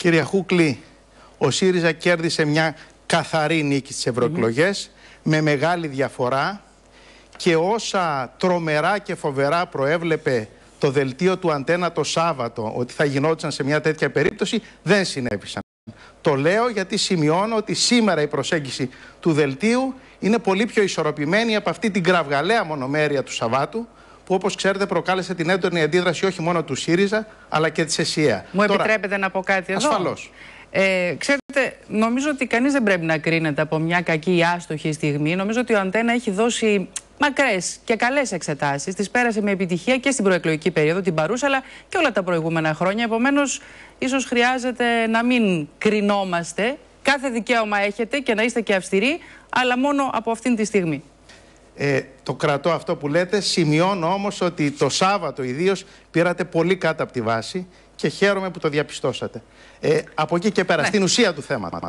Κύριε Χούκλη, ο ΣΥΡΙΖΑ κέρδισε μια καθαρή νίκη στις ευρωεκλογές με μεγάλη διαφορά και όσα τρομερά και φοβερά προέβλεπε το δελτίο του Αντένα το Σάββατο ότι θα γινόντουσαν σε μια τέτοια περίπτωση δεν συνέβησαν. Το λέω γιατί σημειώνω ότι σήμερα η προσέγγιση του δελτίου είναι πολύ πιο ισορροπημένη από αυτή την κραυγαλαία μονομέρεια του Σαββάτου που όπως ξέρετε προκάλεσε την έντονη αντίδραση όχι μόνο του ΣΥΡΙΖΑ αλλά και της ΕΣΥΑ. Μου Τώρα, επιτρέπετε να πω κάτι εδώ. Ασφαλώς. Ε, ξέρετε, νομίζω ότι κανείς δεν πρέπει να κρίνεται από μια κακή ή άστοχη στιγμή. Νομίζω ότι ο Αντένα έχει δώσει μακρές και καλές εξετάσεις. Τις πέρασε με επιτυχία και στην προεκλογική περίοδο, την παρούσα, αλλά και όλα τα προηγούμενα χρόνια. Επομένως, ίσως χρειάζεται να μην κρινόμαστε. Κάθε δικαίωμα έχετε και να είστε και αυστηροί, αλλά μόνο από αυτήν τη στιγμή. Ε, το κρατώ αυτό που λέτε. Σημειώνω όμως ότι το Σάββατο ιδίως πήρατε πολύ κάτω από τη βάση και χαίρομαι που το διαπιστώσατε. Ε, από εκεί και πέρα, ναι. στην ουσία του θέματος.